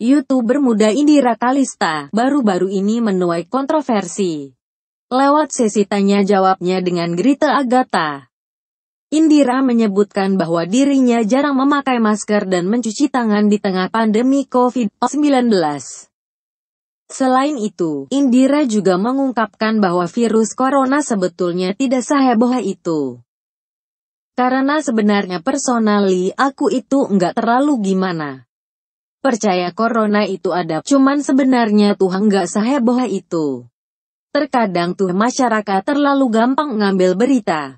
YouTuber muda Indira Kalista baru-baru ini menuai kontroversi. Lewat sesi tanya-jawabnya dengan Grita Agatha, Indira menyebutkan bahwa dirinya jarang memakai masker dan mencuci tangan di tengah pandemi COVID-19. Selain itu, Indira juga mengungkapkan bahwa virus corona sebetulnya tidak seheboh itu. Karena sebenarnya personally aku itu nggak terlalu gimana. Percaya corona itu ada, cuman sebenarnya Tuhan nggak seheboh itu. Terkadang tuh masyarakat terlalu gampang ngambil berita.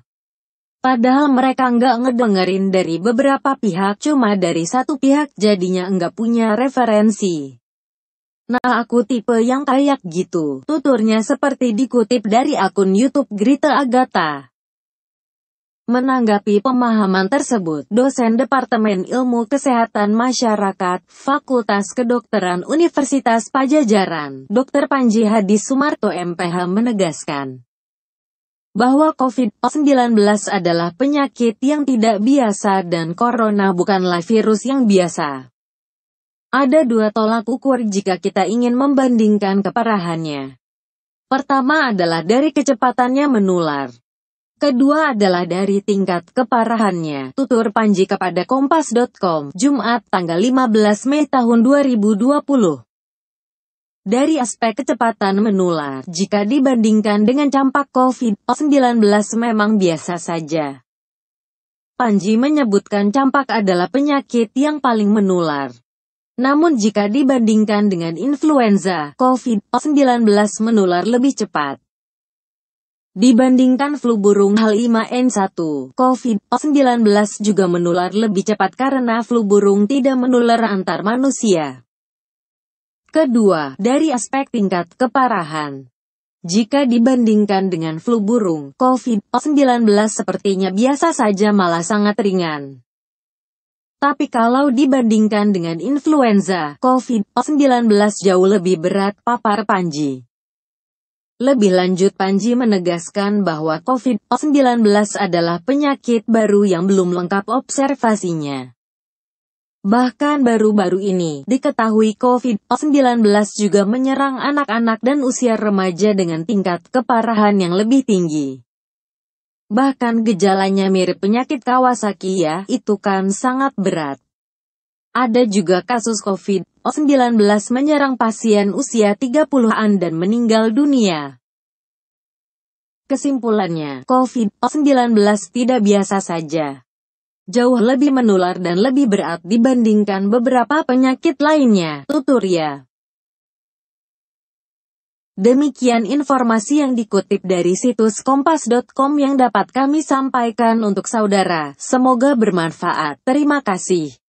Padahal mereka nggak ngedengerin dari beberapa pihak cuma dari satu pihak jadinya nggak punya referensi. Nah aku tipe yang kayak gitu, tuturnya seperti dikutip dari akun Youtube Grita Agatha. Menanggapi pemahaman tersebut, dosen Departemen Ilmu Kesehatan Masyarakat, Fakultas Kedokteran Universitas Pajajaran, Dr. Panji Hadi Sumarto MPH menegaskan bahwa COVID-19 adalah penyakit yang tidak biasa dan corona bukanlah virus yang biasa. Ada dua tolak ukur jika kita ingin membandingkan keparahannya. Pertama adalah dari kecepatannya menular. Kedua adalah dari tingkat keparahannya, tutur Panji kepada Kompas.com, Jumat tanggal 15 Mei tahun 2020. Dari aspek kecepatan menular, jika dibandingkan dengan campak COVID-19 memang biasa saja. Panji menyebutkan campak adalah penyakit yang paling menular. Namun jika dibandingkan dengan influenza, COVID-19 menular lebih cepat. Dibandingkan flu burung H5N1, COVID-19 juga menular lebih cepat karena flu burung tidak menular antar manusia. Kedua, dari aspek tingkat keparahan. Jika dibandingkan dengan flu burung, COVID-19 sepertinya biasa saja malah sangat ringan. Tapi kalau dibandingkan dengan influenza, COVID-19 jauh lebih berat papar Panji. Lebih lanjut Panji menegaskan bahwa COVID-19 adalah penyakit baru yang belum lengkap observasinya. Bahkan baru-baru ini, diketahui COVID-19 juga menyerang anak-anak dan usia remaja dengan tingkat keparahan yang lebih tinggi. Bahkan gejalanya mirip penyakit Kawasaki ya, itu kan sangat berat. Ada juga kasus COVID-19 menyerang pasien usia 30-an dan meninggal dunia. Kesimpulannya, COVID-19 tidak biasa saja. Jauh lebih menular dan lebih berat dibandingkan beberapa penyakit lainnya, tutur ya. Demikian informasi yang dikutip dari situs kompas.com yang dapat kami sampaikan untuk saudara. Semoga bermanfaat. Terima kasih.